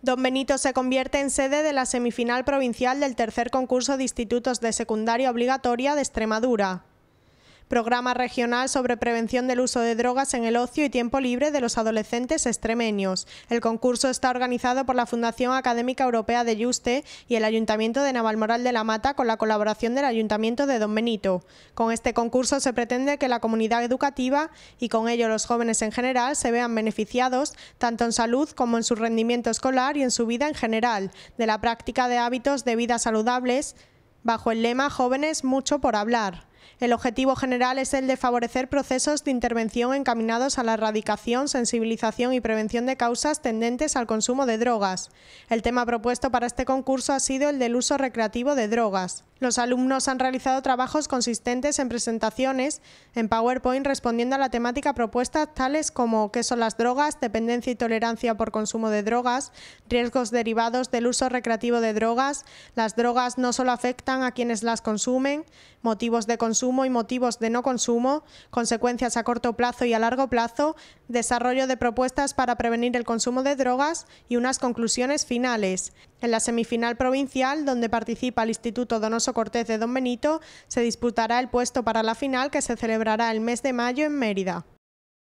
Don Benito se convierte en sede de la semifinal provincial del tercer concurso de institutos de secundaria obligatoria de Extremadura programa regional sobre prevención del uso de drogas en el ocio y tiempo libre de los adolescentes extremeños. El concurso está organizado por la Fundación Académica Europea de Yuste y el Ayuntamiento de Navalmoral de la Mata con la colaboración del Ayuntamiento de Don Benito. Con este concurso se pretende que la comunidad educativa y con ello los jóvenes en general se vean beneficiados tanto en salud como en su rendimiento escolar y en su vida en general, de la práctica de hábitos de vida saludables bajo el lema Jóvenes mucho por hablar. El objetivo general es el de favorecer procesos de intervención encaminados a la erradicación, sensibilización y prevención de causas tendentes al consumo de drogas. El tema propuesto para este concurso ha sido el del uso recreativo de drogas. Los alumnos han realizado trabajos consistentes en presentaciones en PowerPoint respondiendo a la temática propuesta, tales como qué son las drogas, dependencia y tolerancia por consumo de drogas, riesgos derivados del uso recreativo de drogas, las drogas no solo afectan a quienes las consumen, motivos de consumo y motivos de no consumo, consecuencias a corto plazo y a largo plazo, desarrollo de propuestas para prevenir el consumo de drogas y unas conclusiones finales. En la semifinal provincial, donde participa el Instituto Donoso Cortés de Don Benito, se disputará el puesto para la final que se celebrará el mes de mayo en Mérida.